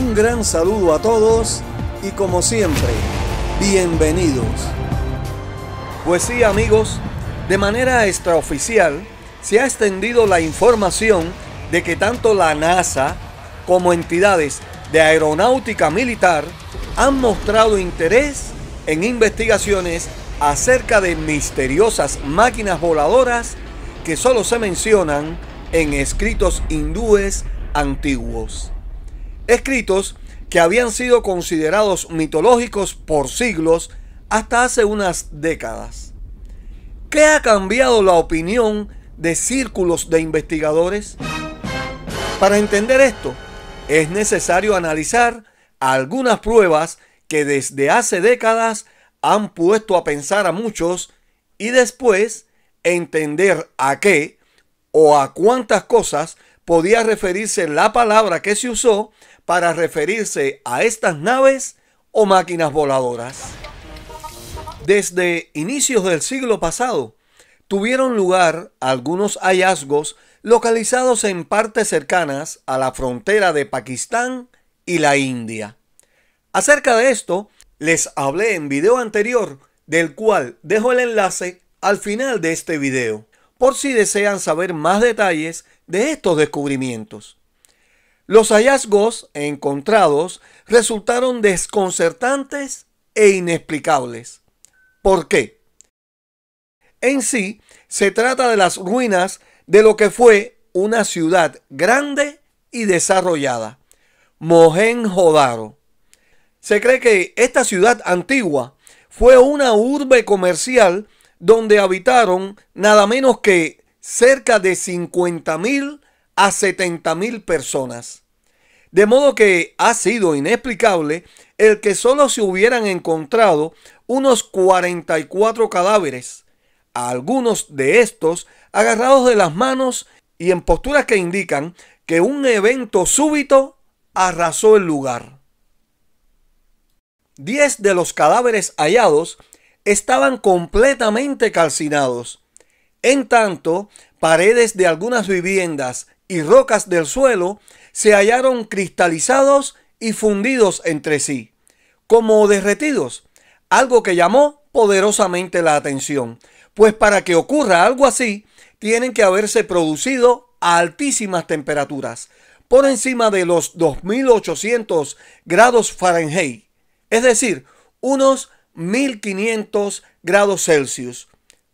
Un gran saludo a todos y como siempre, bienvenidos. Pues sí amigos, de manera extraoficial se ha extendido la información de que tanto la NASA como entidades de aeronáutica militar han mostrado interés en investigaciones acerca de misteriosas máquinas voladoras que solo se mencionan en escritos hindúes antiguos escritos que habían sido considerados mitológicos por siglos hasta hace unas décadas. ¿Qué ha cambiado la opinión de círculos de investigadores? Para entender esto, es necesario analizar algunas pruebas que desde hace décadas han puesto a pensar a muchos y después entender a qué o a cuántas cosas podía referirse la palabra que se usó para referirse a estas naves o máquinas voladoras. Desde inicios del siglo pasado, tuvieron lugar algunos hallazgos localizados en partes cercanas a la frontera de Pakistán y la India. Acerca de esto, les hablé en video anterior, del cual dejo el enlace al final de este video, por si desean saber más detalles de estos descubrimientos. Los hallazgos encontrados resultaron desconcertantes e inexplicables. ¿Por qué? En sí, se trata de las ruinas de lo que fue una ciudad grande y desarrollada, Mohenjo-Daro. Se cree que esta ciudad antigua fue una urbe comercial donde habitaron nada menos que cerca de 50.000 a 70 mil personas. De modo que ha sido inexplicable el que solo se hubieran encontrado unos 44 cadáveres, algunos de estos agarrados de las manos y en posturas que indican que un evento súbito arrasó el lugar. 10 de los cadáveres hallados estaban completamente calcinados. En tanto, paredes de algunas viviendas y rocas del suelo se hallaron cristalizados y fundidos entre sí, como derretidos, algo que llamó poderosamente la atención, pues para que ocurra algo así, tienen que haberse producido a altísimas temperaturas, por encima de los 2800 grados Fahrenheit, es decir, unos 1500 grados Celsius,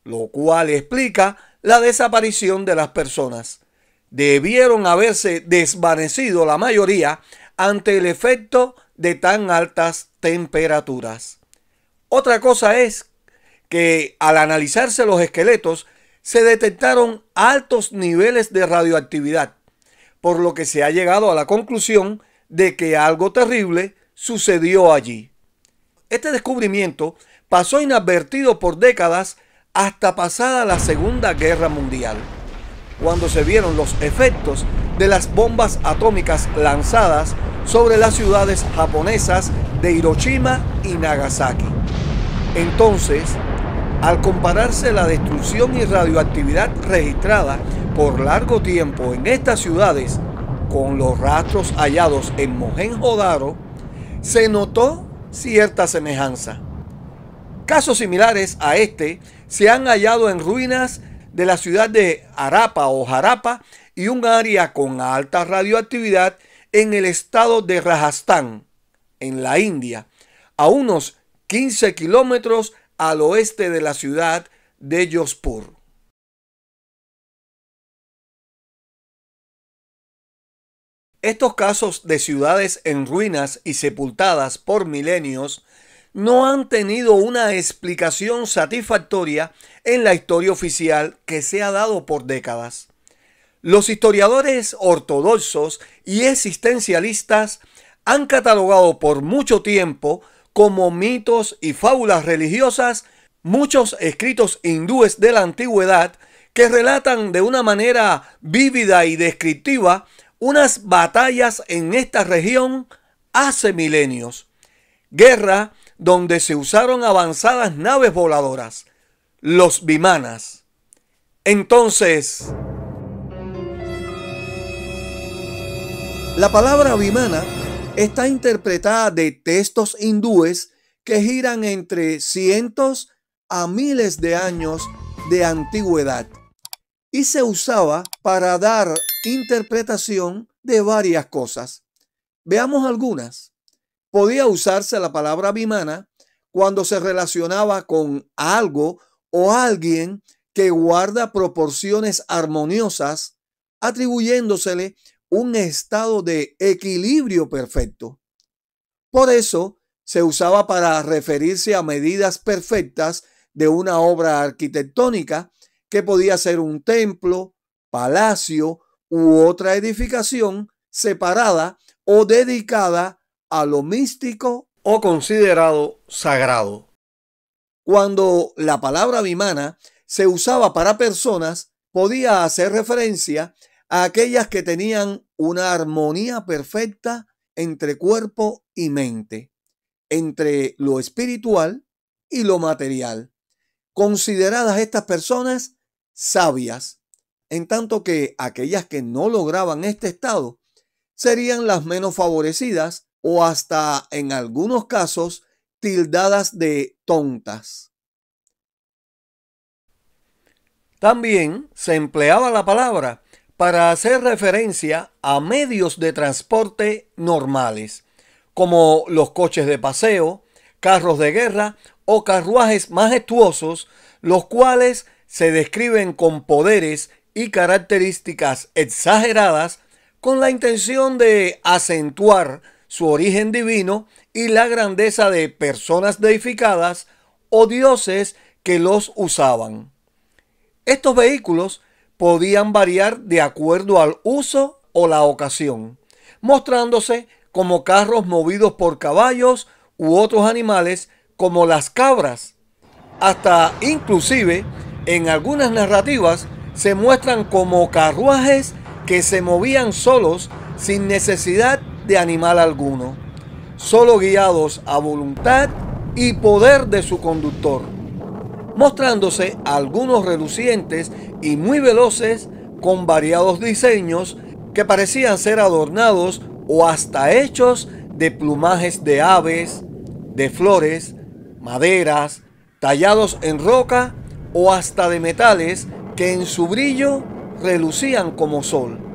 lo cual explica la desaparición de las personas debieron haberse desvanecido la mayoría ante el efecto de tan altas temperaturas. Otra cosa es que al analizarse los esqueletos se detectaron altos niveles de radioactividad, por lo que se ha llegado a la conclusión de que algo terrible sucedió allí. Este descubrimiento pasó inadvertido por décadas hasta pasada la Segunda Guerra Mundial cuando se vieron los efectos de las bombas atómicas lanzadas sobre las ciudades japonesas de Hiroshima y Nagasaki. Entonces, al compararse la destrucción y radioactividad registrada por largo tiempo en estas ciudades con los rastros hallados en Mohenjo-Daro, se notó cierta semejanza. Casos similares a este se han hallado en ruinas de la ciudad de Arapa o Jarapa y un área con alta radioactividad en el estado de Rajastán, en la India, a unos 15 kilómetros al oeste de la ciudad de Yospur. Estos casos de ciudades en ruinas y sepultadas por milenios no han tenido una explicación satisfactoria en la historia oficial que se ha dado por décadas. Los historiadores ortodoxos y existencialistas han catalogado por mucho tiempo como mitos y fábulas religiosas muchos escritos hindúes de la antigüedad que relatan de una manera vívida y descriptiva unas batallas en esta región hace milenios. Guerra donde se usaron avanzadas naves voladoras, los bimanas. Entonces, la palabra bimana está interpretada de textos hindúes que giran entre cientos a miles de años de antigüedad y se usaba para dar interpretación de varias cosas. Veamos algunas podía usarse la palabra vimana cuando se relacionaba con algo o alguien que guarda proporciones armoniosas, atribuyéndosele un estado de equilibrio perfecto. Por eso se usaba para referirse a medidas perfectas de una obra arquitectónica que podía ser un templo, palacio u otra edificación separada o dedicada a lo místico o considerado sagrado. Cuando la palabra vimana se usaba para personas, podía hacer referencia a aquellas que tenían una armonía perfecta entre cuerpo y mente, entre lo espiritual y lo material, consideradas estas personas sabias, en tanto que aquellas que no lograban este estado serían las menos favorecidas o hasta en algunos casos tildadas de tontas. También se empleaba la palabra para hacer referencia a medios de transporte normales, como los coches de paseo, carros de guerra o carruajes majestuosos, los cuales se describen con poderes y características exageradas con la intención de acentuar su origen divino y la grandeza de personas deificadas o dioses que los usaban. Estos vehículos podían variar de acuerdo al uso o la ocasión, mostrándose como carros movidos por caballos u otros animales como las cabras. Hasta inclusive en algunas narrativas se muestran como carruajes que se movían solos sin necesidad de animal alguno, solo guiados a voluntad y poder de su conductor, mostrándose algunos relucientes y muy veloces con variados diseños que parecían ser adornados o hasta hechos de plumajes de aves, de flores, maderas, tallados en roca o hasta de metales que en su brillo relucían como sol.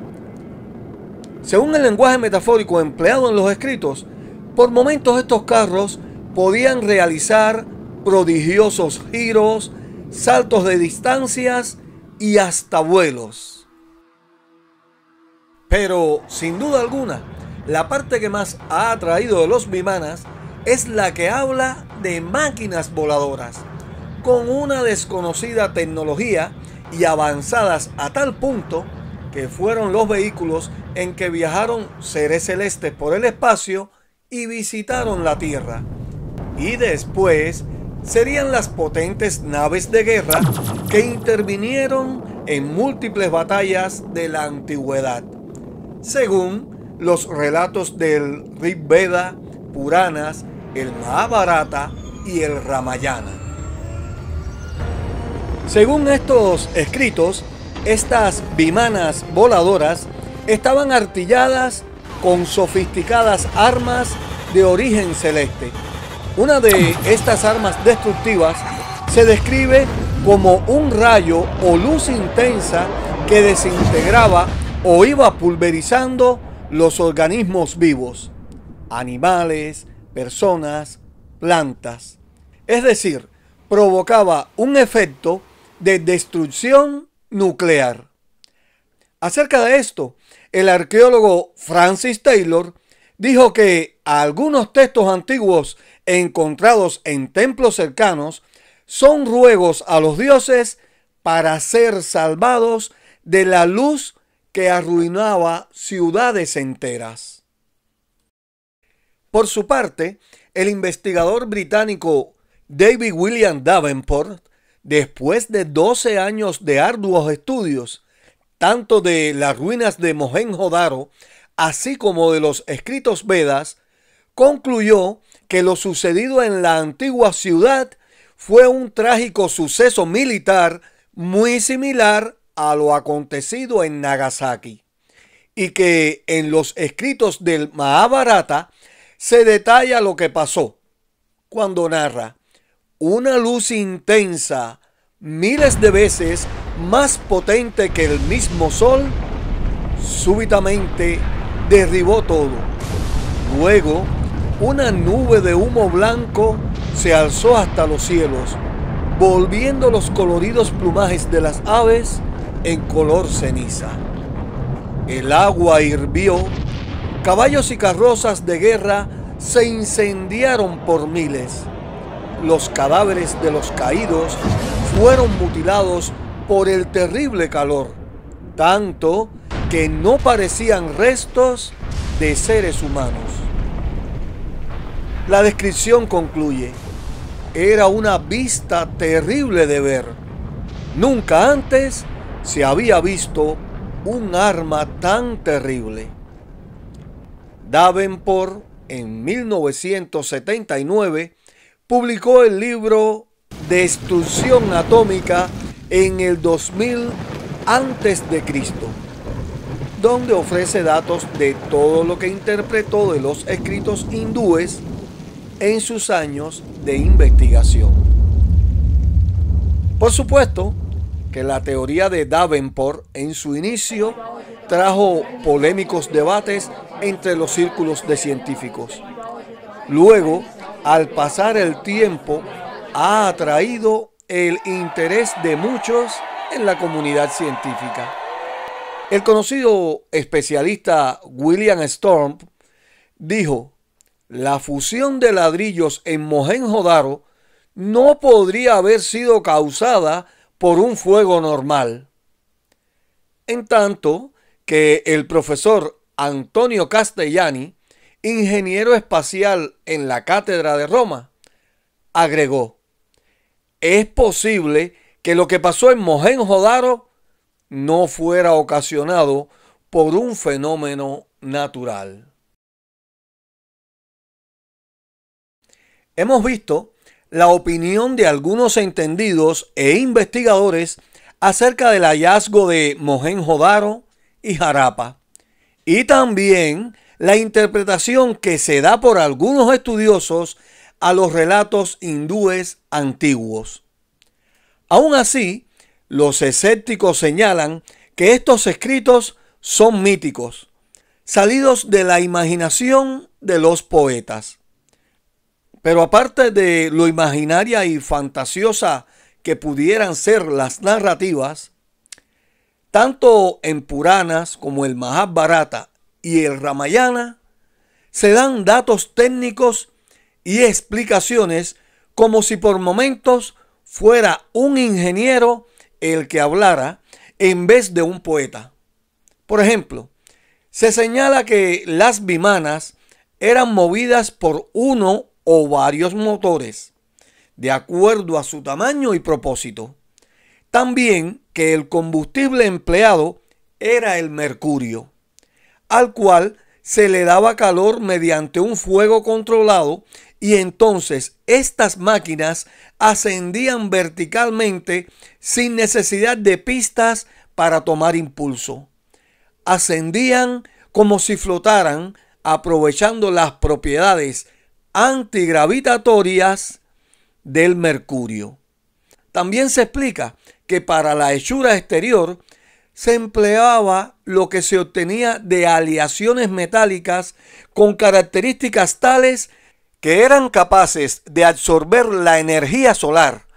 Según el lenguaje metafórico empleado en los escritos, por momentos estos carros podían realizar prodigiosos giros, saltos de distancias y hasta vuelos. Pero, sin duda alguna, la parte que más ha atraído de los bimanas es la que habla de máquinas voladoras, con una desconocida tecnología y avanzadas a tal punto que fueron los vehículos en que viajaron seres celestes por el espacio y visitaron la Tierra. Y después serían las potentes naves de guerra que intervinieron en múltiples batallas de la antigüedad. Según los relatos del Rig Veda, Puranas, el Mahabharata y el Ramayana. Según estos escritos, estas bimanas voladoras estaban artilladas con sofisticadas armas de origen celeste. Una de estas armas destructivas se describe como un rayo o luz intensa que desintegraba o iba pulverizando los organismos vivos, animales, personas, plantas. Es decir, provocaba un efecto de destrucción nuclear. Acerca de esto, el arqueólogo Francis Taylor dijo que algunos textos antiguos encontrados en templos cercanos son ruegos a los dioses para ser salvados de la luz que arruinaba ciudades enteras. Por su parte, el investigador británico David William Davenport Después de 12 años de arduos estudios, tanto de las ruinas de Mohenjo-Daro, así como de los escritos Vedas, concluyó que lo sucedido en la antigua ciudad fue un trágico suceso militar muy similar a lo acontecido en Nagasaki y que en los escritos del Mahabharata se detalla lo que pasó cuando narra una luz intensa, miles de veces más potente que el mismo sol, súbitamente derribó todo. Luego, una nube de humo blanco se alzó hasta los cielos, volviendo los coloridos plumajes de las aves en color ceniza. El agua hirvió, caballos y carrozas de guerra se incendiaron por miles los cadáveres de los caídos fueron mutilados por el terrible calor, tanto que no parecían restos de seres humanos. La descripción concluye, era una vista terrible de ver. Nunca antes se había visto un arma tan terrible. Davenport en 1979 publicó el libro Destrucción Atómica en el 2000 antes de Cristo, donde ofrece datos de todo lo que interpretó de los escritos hindúes en sus años de investigación. Por supuesto que la teoría de Davenport en su inicio trajo polémicos debates entre los círculos de científicos. Luego, al pasar el tiempo, ha atraído el interés de muchos en la comunidad científica. El conocido especialista William Storm dijo, la fusión de ladrillos en Mohenjo-Daro no podría haber sido causada por un fuego normal. En tanto que el profesor Antonio Castellani ingeniero espacial en la cátedra de Roma, agregó, es posible que lo que pasó en Mohenjo-Daro no fuera ocasionado por un fenómeno natural. Hemos visto la opinión de algunos entendidos e investigadores acerca del hallazgo de Mohenjo-Daro y Jarapa y también la interpretación que se da por algunos estudiosos a los relatos hindúes antiguos. Aún así, los escépticos señalan que estos escritos son míticos, salidos de la imaginación de los poetas. Pero aparte de lo imaginaria y fantasiosa que pudieran ser las narrativas, tanto en Puranas como el Mahabharata y el Ramayana, se dan datos técnicos y explicaciones como si por momentos fuera un ingeniero el que hablara en vez de un poeta. Por ejemplo, se señala que las bimanas eran movidas por uno o varios motores, de acuerdo a su tamaño y propósito. También que el combustible empleado era el mercurio al cual se le daba calor mediante un fuego controlado y entonces estas máquinas ascendían verticalmente sin necesidad de pistas para tomar impulso. Ascendían como si flotaran aprovechando las propiedades antigravitatorias del mercurio. También se explica que para la hechura exterior se empleaba lo que se obtenía de aleaciones metálicas con características tales que eran capaces de absorber la energía solar,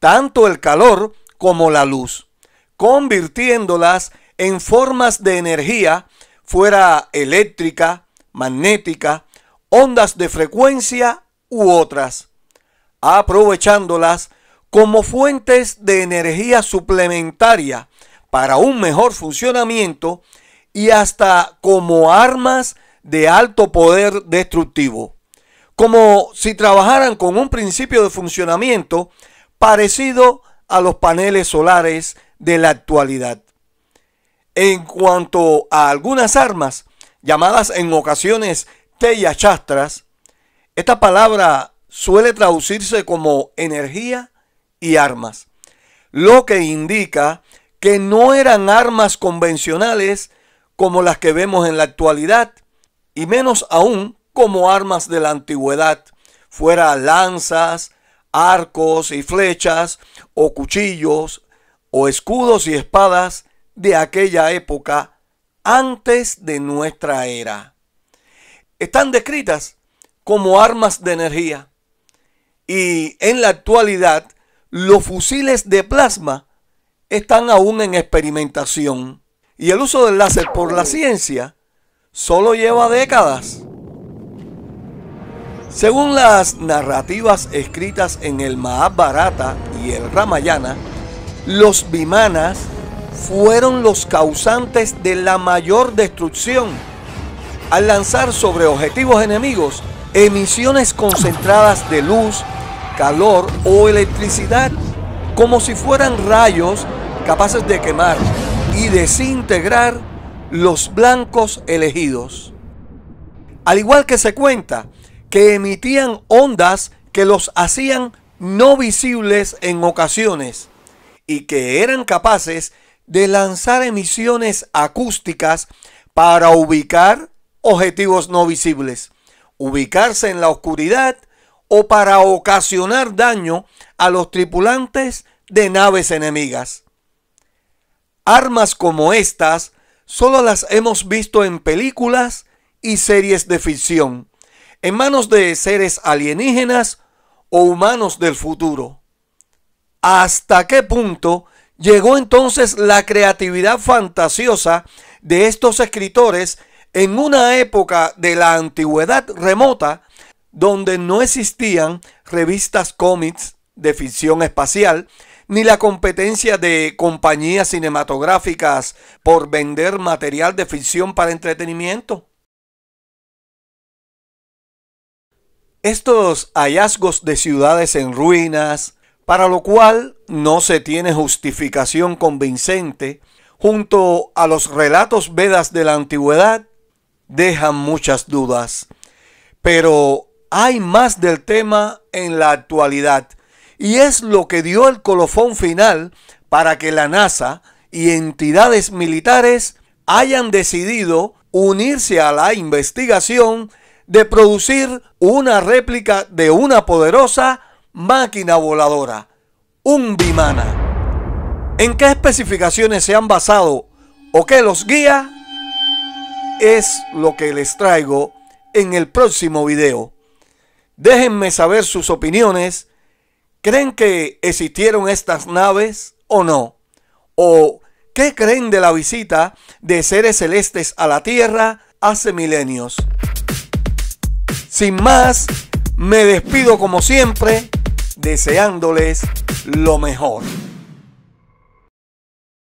tanto el calor como la luz, convirtiéndolas en formas de energía, fuera eléctrica, magnética, ondas de frecuencia u otras, aprovechándolas como fuentes de energía suplementaria para un mejor funcionamiento y hasta como armas de alto poder destructivo. Como si trabajaran con un principio de funcionamiento parecido a los paneles solares de la actualidad. En cuanto a algunas armas, llamadas en ocasiones teyachastras, esta palabra suele traducirse como energía y armas, lo que indica que no eran armas convencionales como las que vemos en la actualidad, y menos aún como armas de la antigüedad, fuera lanzas, arcos y flechas, o cuchillos, o escudos y espadas de aquella época antes de nuestra era. Están descritas como armas de energía. Y en la actualidad, los fusiles de plasma están aún en experimentación y el uso del láser por la ciencia solo lleva décadas. Según las narrativas escritas en el Mahabharata y el Ramayana, los Vimanas fueron los causantes de la mayor destrucción al lanzar sobre objetivos enemigos emisiones concentradas de luz, calor o electricidad como si fueran rayos capaces de quemar y desintegrar los blancos elegidos. Al igual que se cuenta que emitían ondas que los hacían no visibles en ocasiones y que eran capaces de lanzar emisiones acústicas para ubicar objetivos no visibles, ubicarse en la oscuridad o para ocasionar daño a los tripulantes de naves enemigas. Armas como estas solo las hemos visto en películas y series de ficción, en manos de seres alienígenas o humanos del futuro. ¿Hasta qué punto llegó entonces la creatividad fantasiosa de estos escritores en una época de la antigüedad remota donde no existían revistas cómics de ficción espacial, ni la competencia de compañías cinematográficas por vender material de ficción para entretenimiento. Estos hallazgos de ciudades en ruinas, para lo cual no se tiene justificación convincente, junto a los relatos vedas de la antigüedad, dejan muchas dudas. Pero hay más del tema en la actualidad y es lo que dio el colofón final para que la NASA y entidades militares hayan decidido unirse a la investigación de producir una réplica de una poderosa máquina voladora, un bimana. ¿En qué especificaciones se han basado o qué los guía? Es lo que les traigo en el próximo video. Déjenme saber sus opiniones. ¿Creen que existieron estas naves o no? ¿O qué creen de la visita de seres celestes a la Tierra hace milenios? Sin más, me despido como siempre, deseándoles lo mejor.